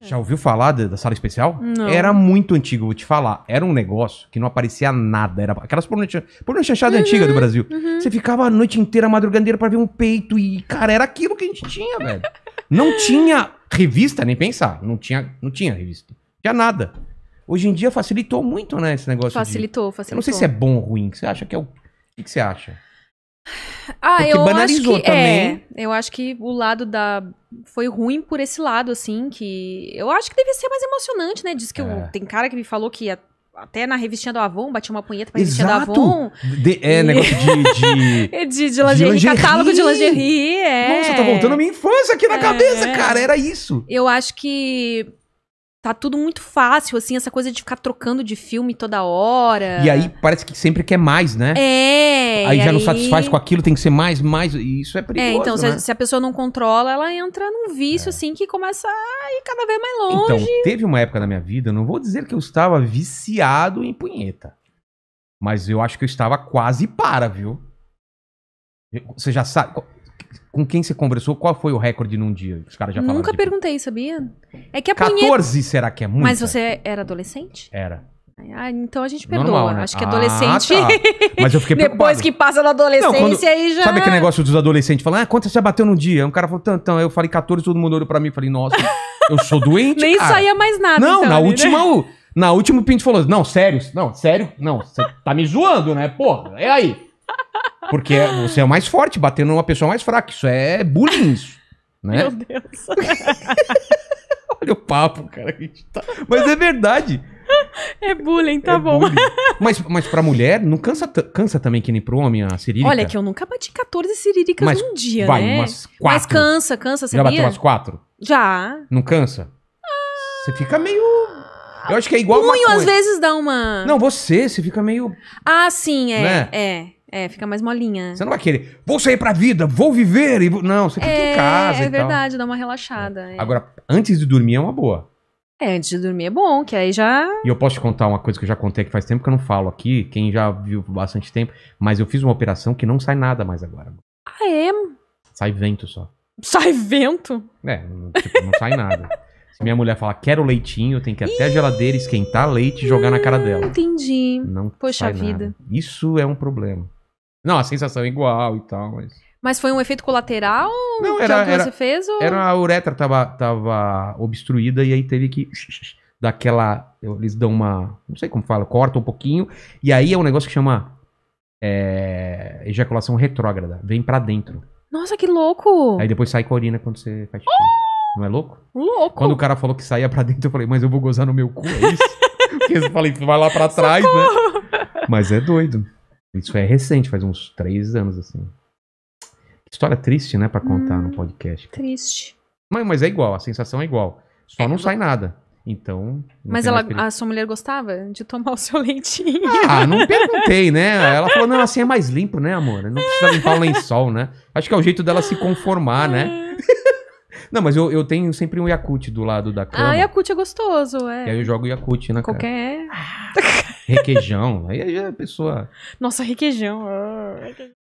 Já ouviu falar da, da sala especial? Não. Era muito antigo, vou te falar. Era um negócio que não aparecia nada. Era aquelas pornochanchadas uhum, antigas do Brasil. Uhum. Você ficava a noite inteira madrugandeira para ver um peito e, cara, era aquilo que a gente tinha, velho. não tinha revista, nem pensar. Não tinha, não tinha revista. tinha nada. Hoje em dia facilitou muito, né, esse negócio. Facilitou, de... facilitou. Eu não sei se é bom ou ruim. Você acha que é o. O que você acha? Ah, Porque eu banalizou acho que, é, também. É, eu acho que o lado da. Foi ruim por esse lado, assim, que. Eu acho que devia ser mais emocionante, né? Diz que é. eu, tem cara que me falou que até na revistinha do Avon, batia uma punheta pra revistinha Exato. do Avon. De, é, e... negócio de. De, é, de, de, lingerie, de lingerie. catálogo de lingerie. É. Nossa, tá voltando a minha infância aqui na é. cabeça, cara. Era isso. Eu acho que tá tudo muito fácil, assim, essa coisa de ficar trocando de filme toda hora. E aí parece que sempre quer mais, né? É. Aí já aí... não satisfaz com aquilo, tem que ser mais, mais. E isso é, é perigoso. É, então, né? se, a, né? se, a, pessoa não controla, ela entra num vício, é. assim, que começa a ir cada vez mais longe. Então, teve uma época na minha vida, não vou dizer que eu estava viciado em punheta. Mas eu acho que eu estava quase para, viu? Você já sabe com quem você conversou, qual foi o recorde num dia? Os caras já falaram. Nunca perguntei, sabia? É que a 14 punheta... será que é muito? Mas você era adolescente? Era. Ah, então a gente perdoa. Normal, né? Acho que ah, adolescente. Ah, tá. Mas eu fiquei Depois que passa na adolescência, Não, quando... aí já. Sabe aquele negócio dos adolescentes falando, ah, quanto você bateu num dia? Um cara falou, tantão. Eu falei 14, todo mundo olhou pra mim e falei, nossa, eu sou doente. Nem cara. saía mais nada. Não, então, na ali, né? última. Né? Na última, o Pinto falou: Não, sério, não, sério, não, você tá me zoando, né? Porra, é aí. Porque é, você é o mais forte, batendo numa pessoa mais fraca. Isso é bullying, isso. Né? Meu Deus. Olha o papo, cara. Tá... Mas é verdade. É bullying, tá é bom. Bullying. Mas, mas pra mulher, não cansa, cansa também que nem pro homem a cirílica? Olha, que eu nunca bati 14 cirílicas mas, num dia, vai, né? Umas quatro. Mas cansa, cansa, sabia? Já bateu umas quatro? Já. Não cansa? Ah, você fica meio... Eu acho que é igual punho, uma... Punho às vezes dá uma... Não, você, você fica meio... Ah, sim, é, né? é. É, fica mais molinha. Né? Você não vai querer, vou sair pra vida, vou viver. E... Não, você fica é, em casa. É verdade, tal. dá uma relaxada. É. É. Agora, antes de dormir é uma boa. É, antes de dormir é bom, que aí já. E eu posso te contar uma coisa que eu já contei que faz tempo que eu não falo aqui, quem já viu bastante tempo, mas eu fiz uma operação que não sai nada mais agora. Ah, é? Sai vento só. Sai vento? É, tipo, não sai nada. Se minha mulher falar, quero leitinho, tem que ir até a geladeira esquentar leite e jogar hum, na cara dela. Hum, entendi. Não Poxa vida. Nada. Isso é um problema. Não, a sensação é igual e tal, mas. Mas foi um efeito colateral não, era, que era, você fez? Ou... Era a uretra tava, tava obstruída e aí teve que daquela. Eles dão uma. Não sei como fala, corta um pouquinho. E aí é um negócio que chama é, ejaculação retrógrada. Vem para dentro. Nossa, que louco! Aí depois sai com a urina quando você faz xixi. Oh! Não é louco? Louco! Quando o cara falou que saía pra dentro, eu falei, mas eu vou gozar no meu cu, é isso? Porque eu falei, vai lá pra trás, né? Socorro! né? Mas é doido. Isso é recente, faz uns três anos, assim. história triste, né, para contar hum, no podcast. Triste. Mas, mas é igual, a sensação é igual. Só é, não sai nada. Então. Mas ela, a sua mulher gostava de tomar o seu leitinho? Ah, não perguntei, né? Ela falou: não, assim é mais limpo, né, amor? Não precisa limpar o lençol, né? Acho que é o jeito dela se conformar, né? Não, mas eu, eu tenho sempre um Yakut do lado da ah, cama. Ah, Yakut é gostoso, é. E aí eu jogo Yakut, né? Qualquer. Cara? Ah requeijão. Aí é a pessoa. Nossa, requeijão. Ah, requeijão.